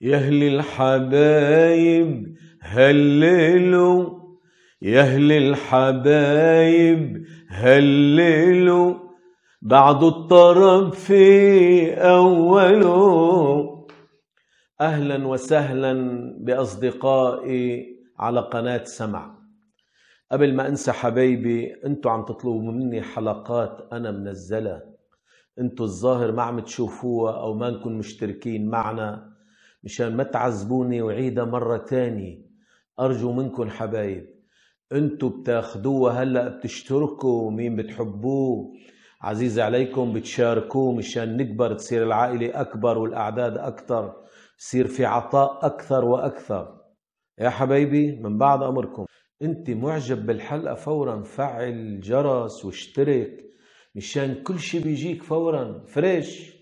يا اهل الحبايب هللوا يا اهل الحبايب هللوا بعض الطرب في اوله اهلا وسهلا باصدقائي على قناه سمع قبل ما انسى حبايبي انتوا عم تطلبوا مني حلقات انا منزلها انتوا الظاهر ما عم تشوفوها او ما انكم مشتركين معنا مشان ما تعذبوني وعيدها مرة تانية أرجو منكم حبايب انتوا بتاخدوها هلا بتشتركوا مين بتحبوه عزيز عليكم بتشاركوه مشان نكبر تصير العائلة أكبر والأعداد أكثر يصير في عطاء أكثر وأكثر يا حبايبي من بعد أمركم أنت معجب بالحلقة فورا فعل الجرس واشترك مشان كل شي بيجيك فورا فريش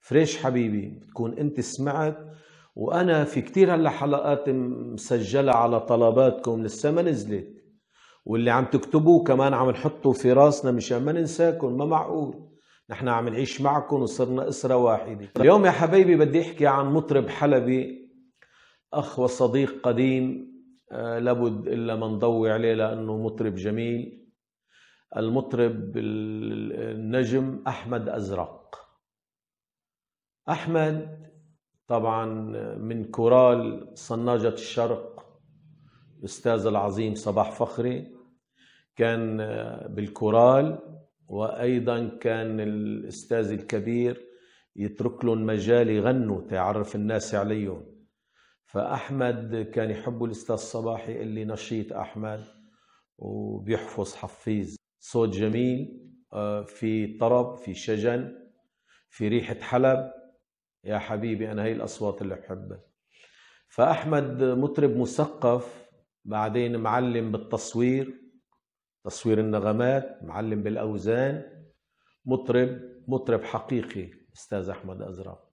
فريش حبيبي بتكون أنت سمعت وانا في كثير هلا حلقات مسجله على طلباتكم لسه ما نزلت واللي عم تكتبوه كمان عم نحطه في راسنا مشان ما ننساكم ما معقول نحن عم نعيش معكم وصرنا اسره واحده اليوم يا حبايبي بدي احكي عن مطرب حلبي اخ وصديق قديم أه لابد الا ما نضوي عليه لانه مطرب جميل المطرب النجم احمد ازرق احمد طبعا من كورال صناجة الشرق الأستاذ العظيم صباح فخري كان بالكورال وأيضا كان الأستاذ الكبير يترك لهم مجال يغنوا تعرف الناس عليهم فأحمد كان يحب الأستاذ صباح يقول لي نشيط أحمد وبيحفظ حفيظ صوت جميل آه، في طرب في شجن في ريحة حلب يا حبيبي أنا هي الأصوات اللي بحبها فأحمد مطرب مثقف بعدين معلم بالتصوير تصوير النغمات معلم بالأوزان مطرب مطرب حقيقي أستاذ أحمد أزرق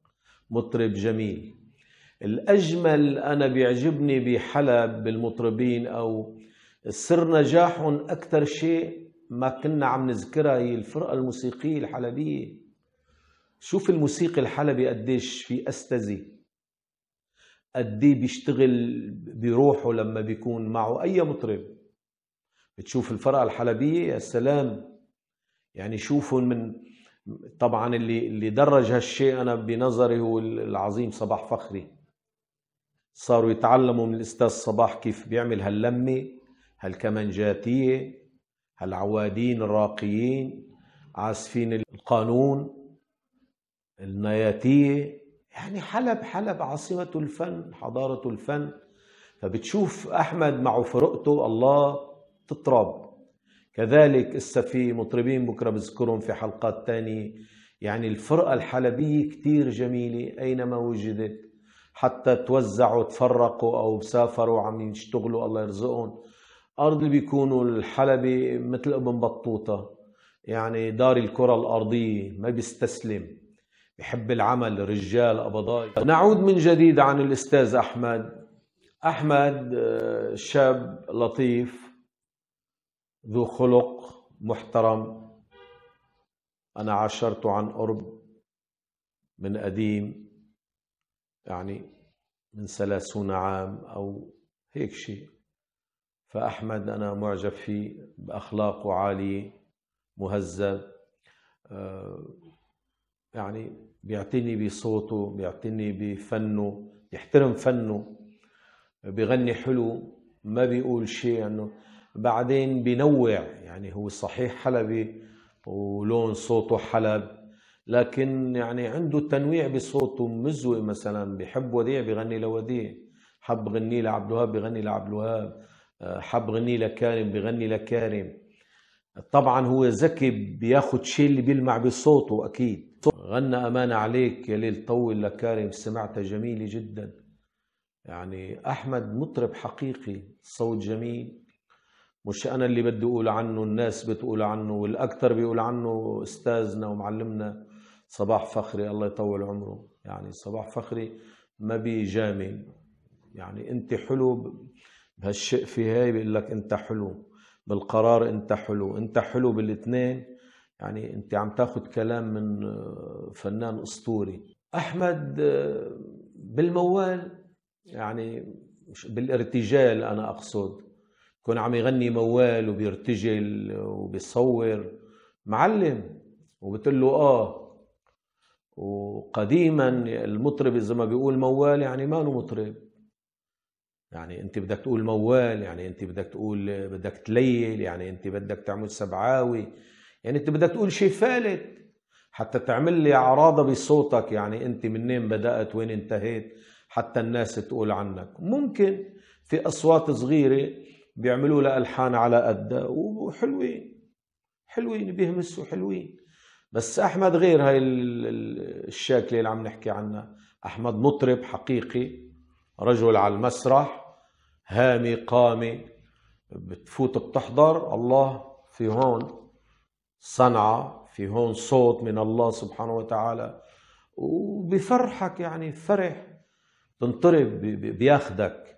مطرب جميل الأجمل أنا بيعجبني بحلب بالمطربين أو سر نجاحهم أكثر شيء ما كنا عم نذكرها هي الفرقة الموسيقية الحلبية شوف الموسيقي الحلبي قديش في استاذي قد بيشتغل بروحه لما بيكون معه اي مطرب بتشوف الفرقه الحلبيه يا سلام يعني شوفوا من طبعا اللي اللي درج هالشيء انا بنظري هو العظيم صباح فخري صاروا يتعلموا من الاستاذ صباح كيف بيعمل هاللمه هالكمنجاتيه هالعوادين الراقيين عازفين القانون النياتيه يعني حلب حلب عاصمه الفن حضاره الفن فبتشوف احمد مع فرقته الله تطرب كذلك اسا في مطربين بكره بذكرهم في حلقات تانية يعني الفرقه الحلبيه كتير جميله اينما وجدت حتى توزعوا تفرقوا او سافروا عم يشتغلوا الله يرزقهم ارض اللي بيكونوا الحلبي مثل ابن بطوطه يعني دار الكره الارضيه ما بيستسلم بحب العمل رجال أبضاي نعود من جديد عن الأستاذ أحمد أحمد آه، شاب لطيف ذو خلق محترم أنا عاشرته عن قرب من قديم يعني من ثلاثون عام أو هيك شيء فأحمد أنا معجب فيه بأخلاقه عالية مهذب آه، يعني بيعتني بصوته بيعتني بفنه بيحترم فنه بيغني حلو ما بيقول شيء انه يعني بعدين بينوع يعني هو صحيح حلبي ولون صوته حلب لكن يعني عنده تنويع بصوته مزوي مثلا بحب وديع بغني لوديع حب غني لعبد الوهاب بغني لعبد الوهاب آه، حب غني لكارم بغني لكارم طبعا هو ذكي بياخد شيء اللي بيلمع بصوته اكيد غنى أمان عليك يا ليل طول لكارم سمعتها جميلة جدا يعني أحمد مطرب حقيقي صوت جميل مش أنا اللي بدي أقول عنه الناس بتقول عنه والأكثر بيقول عنه أستاذنا ومعلمنا صباح فخري الله يطول عمره يعني صباح فخري ما بيجامل يعني أنت حلو بهالشيء في هاي بيقول لك أنت حلو بالقرار أنت حلو أنت حلو بالاثنين يعني انت عم تاخذ كلام من آه، فنان اسطوري احمد آه، بالموال يعني بالارتجال انا اقصد يكون عم يغني موال وبيرتجل وبيصور معلم وبتقول له اه وقديما المطرب اذا ما بيقول موال يعني ما له مطرب يعني انت بدك تقول موال يعني انت بدك تقول بدك تليل يعني انت بدك تعمل سبعاوي يعني انت بدك تقول شيء فالت حتى تعمل لي عراضة بصوتك يعني انت منين بدأت وين انتهيت حتى الناس تقول عنك ممكن في أصوات صغيرة بيعملوا لها ألحان على قدها وحلوين حلوين بيهمسوا حلوين بس أحمد غير هاي الشاكلة اللي عم نحكي عنها أحمد مطرب حقيقي رجل على المسرح هامي قامي بتفوت بتحضر الله في هون صنعة في هون صوت من الله سبحانه وتعالى وبفرحك يعني فرح تنطرب بياخدك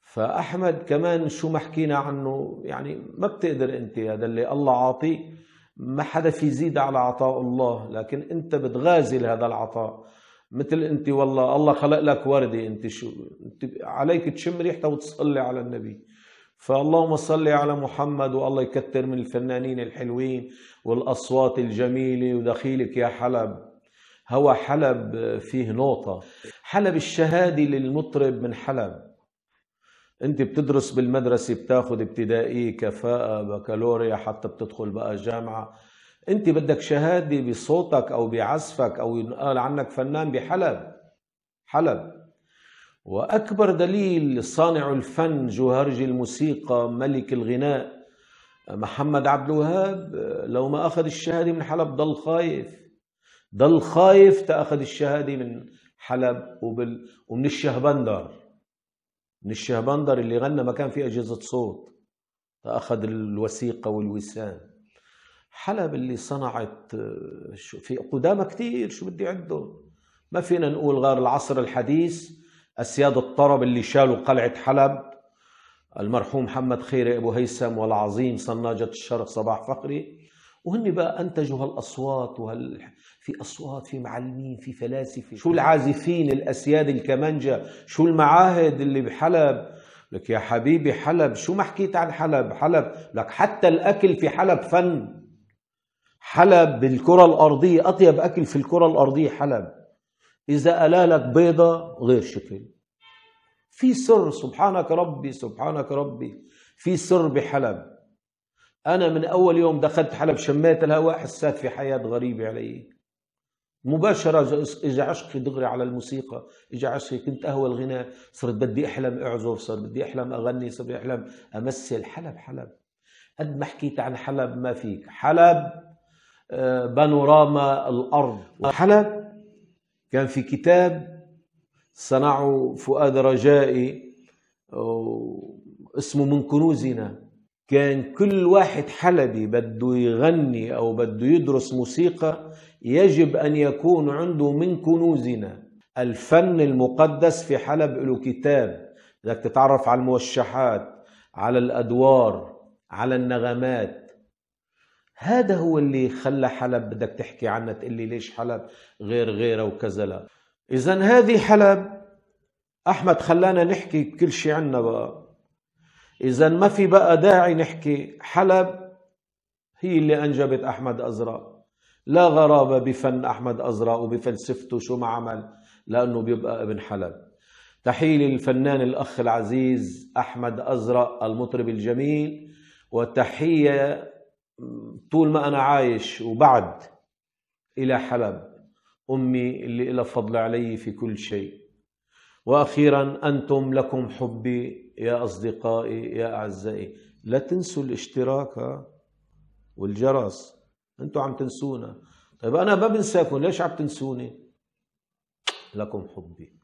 فأحمد كمان شو ما حكينا عنه يعني ما بتقدر أنت هذا اللي الله عاطيه ما حدا في زيد على عطاء الله لكن أنت بتغازل هذا العطاء مثل أنت والله الله خلق لك وردة أنت شو أنت عليك تشم ريحتها وتصلي على النبي فاللهم صل على محمد والله يكثر من الفنانين الحلوين والاصوات الجميله ودخيلك يا حلب هو حلب فيه نوطه حلب الشهاده للمطرب من حلب انت بتدرس بالمدرسه بتاخذ ابتدائي كفاءه بكالوريا حتى بتدخل بقى جامعه انت بدك شهاده بصوتك او بعزفك او ينقال عنك فنان بحلب حلب وأكبر دليل صانع الفن جوهرجي الموسيقى ملك الغناء محمد عبد الوهاب لو ما أخذ الشهادة من حلب ضل خايف ضل خايف تأخذ الشهادة من حلب وبال... ومن الشهبندر من الشهبندر اللي غنى ما كان في أجهزة صوت تأخذ الوثيقة والوسام حلب اللي صنعت في قدامى كتير شو بدي عدهم ما فينا نقول غير العصر الحديث أسياد الطرب اللي شالوا قلعة حلب المرحوم محمد خيري أبو هيثم والعظيم صناجة الشرق صباح فخري وهن بقى أنتجوا هالأصوات وهال في أصوات في معلمين في فلاسفة شو العازفين الأسياد الكمانجة شو المعاهد اللي بحلب لك يا حبيبي حلب شو ما حكيت عن حلب حلب لك حتى الأكل في حلب فن حلب بالكرة الأرضية أطيب أكل في الكرة الأرضية حلب إذا قالالك بيضة غير شكل في سر سبحانك ربي سبحانك ربي في سر بحلب أنا من أول يوم دخلت حلب شميت الهواء حسيت في حياة غريبة علي مباشرة إجا عشقي دغري على الموسيقى إجا عشقي كنت أهوى الغناء صرت بدي أحلم أعزف صرت بدي أحلم أغني صرت بدي أحلم أمثل حلب حلب قد ما حكيت عن حلب ما فيك حلب آه، بانوراما الأرض حلب كان في كتاب صنعه فؤاد رجائي اسمه من كنوزنا كان كل واحد حلبي بده يغني أو بده يدرس موسيقى يجب أن يكون عنده من كنوزنا الفن المقدس في حلب له كتاب بدك تتعرف على الموشحات على الأدوار على النغمات هذا هو اللي خلى حلب بدك تحكي عنها تقول لي ليش حلب غير غيرها وكذا لا اذا هذه حلب احمد خلانا نحكي كل شيء عنا بقى اذا ما في بقى داعي نحكي حلب هي اللي انجبت احمد ازرق لا غرابه بفن احمد ازرق وبفلسفته شو ما عمل لانه بيبقى ابن حلب تحية للفنان الأخ العزيز أحمد أزرق المطرب الجميل وتحية طول ما أنا عايش وبعد إلى حلب أمي اللي إلى فضل علي في كل شيء وأخيرا أنتم لكم حبي يا أصدقائي يا أعزائي لا تنسوا الاشتراك والجرس أنتم عم تنسونا طيب أنا ما بنساكم ليش عم تنسوني لكم حبي